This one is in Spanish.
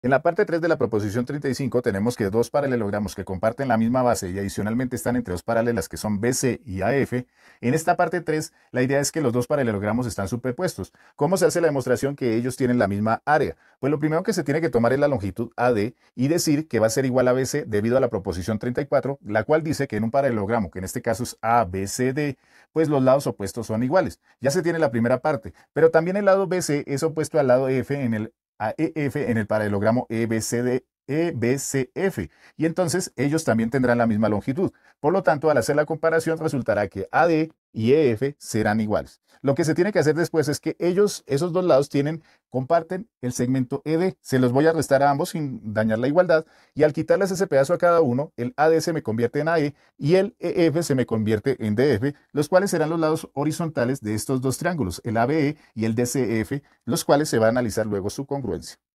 En la parte 3 de la proposición 35 tenemos que dos paralelogramos que comparten la misma base y adicionalmente están entre dos paralelas que son BC y AF. En esta parte 3 la idea es que los dos paralelogramos están superpuestos. ¿Cómo se hace la demostración que ellos tienen la misma área? Pues lo primero que se tiene que tomar es la longitud AD y decir que va a ser igual a BC debido a la proposición 34, la cual dice que en un paralelogramo, que en este caso es ABCD, pues los lados opuestos son iguales. Ya se tiene la primera parte, pero también el lado BC es opuesto al lado F en el a EF en el paralelogramo EBCD, EBCF. Y entonces ellos también tendrán la misma longitud. Por lo tanto, al hacer la comparación resultará que AD y EF serán iguales. Lo que se tiene que hacer después es que ellos, esos dos lados, tienen, comparten el segmento ED. Se los voy a restar a ambos sin dañar la igualdad. Y al quitarles ese pedazo a cada uno, el AD se me convierte en AE y el EF se me convierte en DF, los cuales serán los lados horizontales de estos dos triángulos, el ABE y el DCF, e los cuales se va a analizar luego su congruencia.